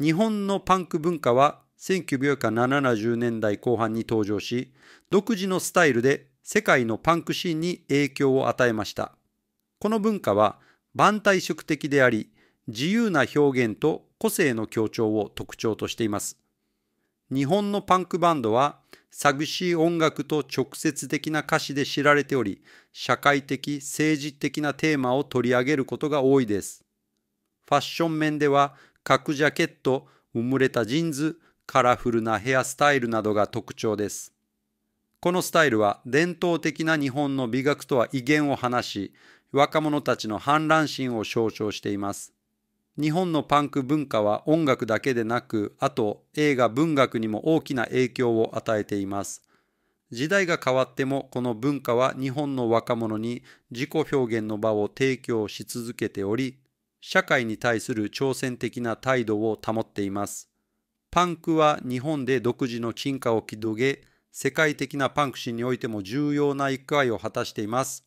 日本のパンク文化は1970年代後半に登場し、独自のスタイルで世界のパンクシーンに影響を与えました。この文化は万体色的であり、自由な表現と個性の強調を特徴としています。日本のパンクバンドは、寂しい音楽と直接的な歌詞で知られており、社会的、政治的なテーマを取り上げることが多いです。ファッション面では、角ジャケット、埋もれたジーンズ、カラフルなヘアスタイルなどが特徴です。このスタイルは伝統的な日本の美学とは威厳を話し、若者たちの反乱心を象徴しています。日本のパンク文化は音楽だけでなく、あと映画文学にも大きな影響を与えています。時代が変わってもこの文化は日本の若者に自己表現の場を提供し続けており、社会に対する挑戦的な態度を保っています。パンクは日本で独自の進化を遂げ、世界的なパンク史においても重要な役回を果たしています。